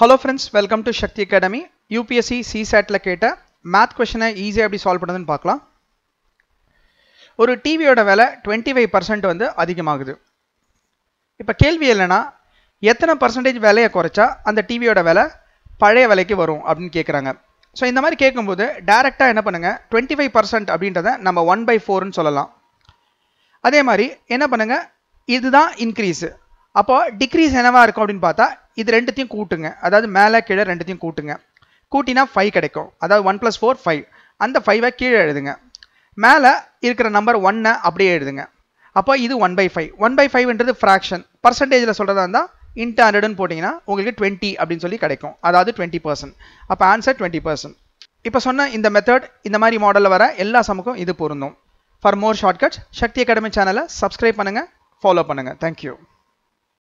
hello friends welcome to Shakti academy UPSC சிசேட்டில் கேட்ட math கொஷனை ஈஸியாக எப்படி சால்வ் பண்ணதுன்னு பார்க்கலாம் ஒரு டிவியோட விலை டுவெண்ட்டி ஃபைவ் பர்சன்ட் வந்து அதிகமாகுது இப்போ கேள்வி இல்லைன்னா எத்தனை பர்சன்டேஜ் விலையை குறைச்சா அந்த டிவியோட விலை பழைய விலைக்கு வரும் அப்படின்னு கேட்குறாங்க ஸோ இந்த மாதிரி கேட்கும்போது டேரெக்டாக என்ன பண்ணுங்கள் டுவெண்ட்டி ஃபைவ் பர்சன்ட் அப்படின்றத நம்ம ஒன் பை ஃபோர்னு சொல்லலாம் அதே மாதிரி என்ன பண்ணுங்கள் இதுதான் இன்க்ரீஸு அப்போ டிக்ரீஸ் என்னவா இருக்கும் அப்படின்னு பார்த்தா இது ரெண்டுத்தையும் கூட்டுங்க அதாவது மேலே கீழே ரெண்டுத்தையும் கூட்டுங்க கூட்டினா ஃபைவ் கிடைக்கும் அதாவது ஒன் ப்ளஸ் ஃபோர் ஃபைவ் அந்த ஃபைவை கீழே எழுதுங்க மேலே இருக்கிற நம்பர் ஒன்னை அப்படியே எழுதுங்க அப்போ இது one by five one by ஃபைவ்ன்றது ஃப்ராக்ஷன் பர்சன்டேஜில் சொல்கிறதா இருந்தால் இன்ட்டு ஹண்ட்ரட்னு போட்டிங்கன்னா உங்களுக்கு டுவெண்ட்டி அப்படின்னு சொல்லி கிடைக்கும் அதாவது டுவெண்ட்டி பர்சன்ட் அப்போ ஆன்சர் டுவெண்ட்டி பர்சன்ட் இப்போ சொன்ன இந்த மெத்தட் இந்த மாதிரி மாடலில் வர எல்லா சமக்கும் இது பொருந்தும் for more shortcuts Shakti academy சேனலை சப்ஸ்கிரைப் பண்ணுங்கள் ஃபாலோ பண்ணுங்கள் தேங்க்யூ